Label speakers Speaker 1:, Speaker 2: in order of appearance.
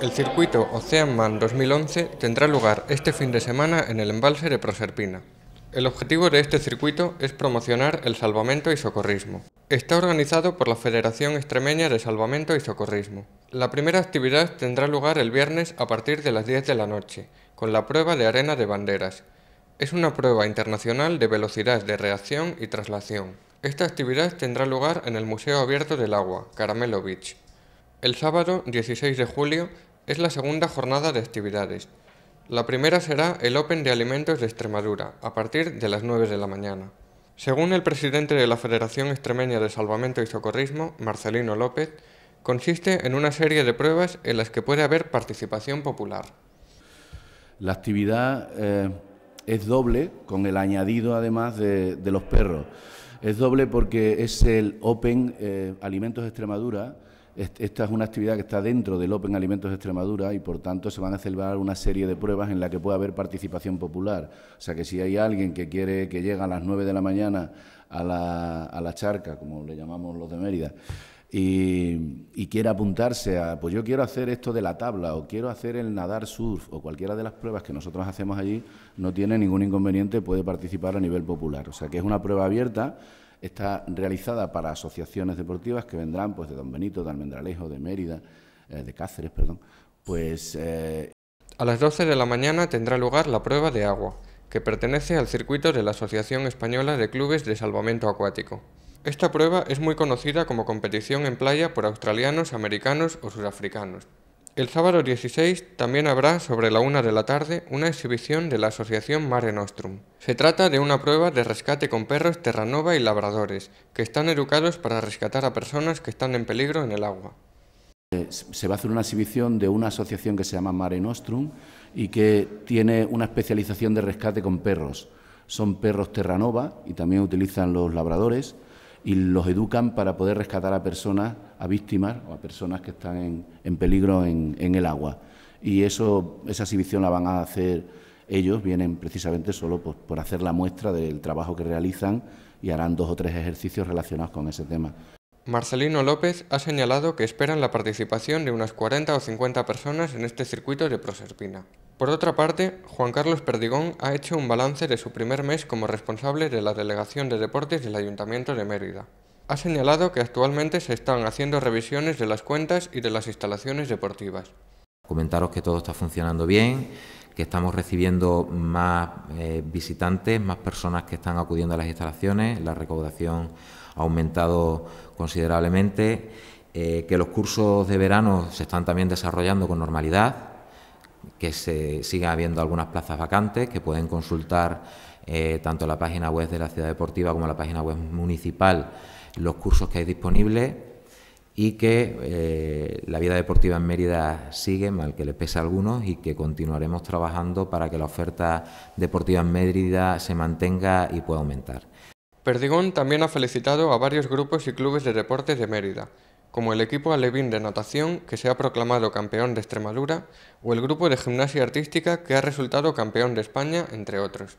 Speaker 1: El circuito Ocean Man 2011 tendrá lugar este fin de semana en el embalse de Proserpina. El objetivo de este circuito es promocionar el salvamento y socorrismo. Está organizado por la Federación Extremeña de Salvamento y Socorrismo. La primera actividad tendrá lugar el viernes a partir de las 10 de la noche, con la prueba de arena de banderas. Es una prueba internacional de velocidad de reacción y traslación. Esta actividad tendrá lugar en el Museo Abierto del Agua, Caramelo Beach. El sábado 16 de julio es la segunda jornada de actividades. La primera será el Open de Alimentos de Extremadura, a partir de las 9 de la mañana. Según el presidente de la Federación Extremeña de Salvamento y Socorrismo, Marcelino López, consiste en una serie de pruebas en las que puede haber participación popular.
Speaker 2: La actividad eh, es doble, con el añadido además de, los perros. Es doble porque es el Open eh, Alimentos de Extremadura, esta es una actividad que está dentro del Open Alimentos de Extremadura y, por tanto, se van a celebrar una serie de pruebas en la que puede haber participación popular. O sea, que si hay alguien que quiere que llega a las 9 de la mañana a la, charca, como le llamamos los de Mérida, y, quiere apuntarse a, pues yo quiero hacer esto de la tabla o quiero hacer el nadar surf o cualquiera de las pruebas que nosotros hacemos allí, no tiene ningún inconveniente, puede participar a nivel popular. O sea, que es una prueba abierta está realizada para asociaciones deportivas que vendrán pues de Don Benito, de Almendralejo, de Mérida, eh, de Cáceres, perdón.
Speaker 1: Pues eh, a las 12 de la mañana tendrá lugar la prueba de agua, que pertenece al circuito de la Asociación Española de Clubes de Salvamento Acuático. Esta prueba es muy conocida como competición en playa por australianos, americanos o sudafricanos. El sábado 16 también habrá, sobre la una de la tarde, una exhibición de la asociación Mare Nostrum. Se trata de una prueba de rescate con perros terranova y labradores, que están educados para rescatar a personas que están en peligro en el agua.
Speaker 2: Eh, se va a hacer una exhibición de una asociación que se llama Mare Nostrum y que tiene una especialización de rescate con perros. Son perros terranova y también utilizan los labradores y los educan para poder rescatar a personas, a víctimas o a personas que están en, en peligro en, el agua. Y eso, esa exhibición la van a hacer ellos, vienen precisamente solo por hacer la muestra del trabajo que realizan y harán dos o tres ejercicios relacionados con ese
Speaker 1: tema. Marcelino López ha señalado que esperan la participación de unas 40 o 50 personas en este circuito de Proserpina. Por otra parte, Juan Carlos Perdigón ha hecho un balance de su primer mes como responsable de la Delegación de Deportes del Ayuntamiento de Mérida. Ha señalado que actualmente se están haciendo revisiones de las cuentas y de las instalaciones deportivas.
Speaker 3: Comentaros que todo está funcionando bien, que estamos recibiendo más eh, visitantes, más personas que están acudiendo a las instalaciones, la recaudación ha aumentado considerablemente, eh, que los cursos de verano se están también desarrollando con normalidad, que se siga habiendo algunas plazas vacantes que pueden consultar eh, tanto la página web de la ciudad deportiva como la página web municipal los cursos que hay disponibles y que eh, la vida deportiva en Mérida sigue, mal que le pese a algunos, y que continuaremos trabajando para que la oferta deportiva en Mérida se mantenga y pueda aumentar.
Speaker 1: Perdigón también ha felicitado a varios grupos y clubes de deportes de Mérida, como el equipo Alevín de natación, que se ha proclamado campeón de Extremadura, o el grupo de gimnasia artística, que ha resultado campeón de España, entre otros.